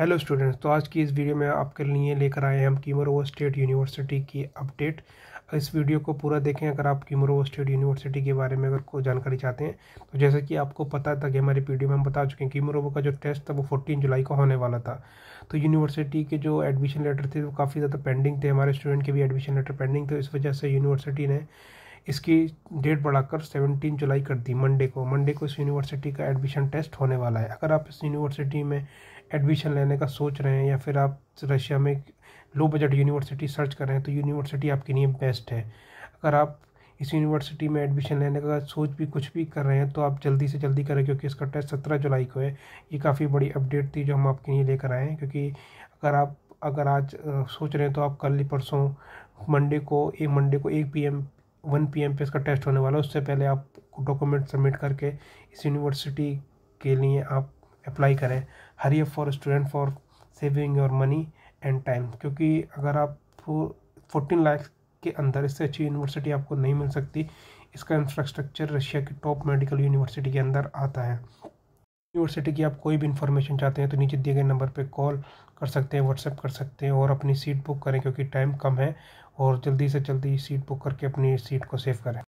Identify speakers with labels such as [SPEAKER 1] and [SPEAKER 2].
[SPEAKER 1] hello students तो आज की इस वीडियो में आपके लिए लेकर आए हम कीमरोवा स्टेट यूनिवर्सिटी की अपडेट इस वीडियो को पूरा देखें अगर आप कीमरोवा स्टेट यूनिवर्सिटी के बारे में अगर कोई जानकारी चाहते हैं तो जैसे कि आपको पता था कि हमारी वीडियो में हम बता चुके हैं कीमरोवा का जो टेस्ट था वो फोर्टीन जुलाई को होने वाला था तो यूनिवर्सिटी के जो एडमिशन लेटर थे वो काफ़ी ज़्यादा पेंडिंग थे हमारे स्टूडेंट के भी एडमिशन लेटर पेंडिंग थे इस वजह से यूनिवर्सिटी ने इसकी डेट बढ़ाकर 17 जुलाई कर दी मंडे को मंडे को इस यूनिवर्सिटी का एडमिशन टेस्ट होने वाला है अगर आप इस यूनिवर्सिटी में एडमिशन लेने का सोच रहे हैं या फिर आप रशिया में लो बजट यूनिवर्सिटी सर्च कर रहे हैं तो यूनिवर्सिटी आपके लिए बेस्ट है अगर आप इस यूनिवर्सिटी में एडमिशन लेने का सोच भी कुछ भी कर रहे हैं तो आप जल्दी से जल्दी करें क्योंकि इसका टेस्ट सत्रह जुलाई को है ये काफ़ी बड़ी अपडेट थी जो हम आपके लिए लेकर आए हैं क्योंकि अगर आप अगर आज सोच रहे हैं तो आप कल ही परसों मंडे को एक मंडे को एक P M one P M पे इसका टेस्ट होने वाला है उससे पहले आप डॉक्यूमेंट सबमिट करके इस यूनिवर्सिटी के लिए आप अप्लाई करें hurry for student for saving your money and time क्योंकि अगर आप फोर्टीन लाख के अंदर इससे अच्छी यूनिवर्सिटी आपको नहीं मिल सकती इसका इंफ्रास्ट्रक्चर रशिया की टॉप मेडिकल यूनिवर्सिटी के अंदर आता है यूनिवर्सिटी की आप कोई भी इन्फॉर्मेशन चाहते हैं तो नीचे दिए गए नंबर पर कॉल कर सकते हैं व्हाट्सएप कर सकते हैं और अपनी सीट बुक करें क्योंकि टाइम कम है और जल्दी से जल्दी सीट बुक करके अपनी सीट को सेव करें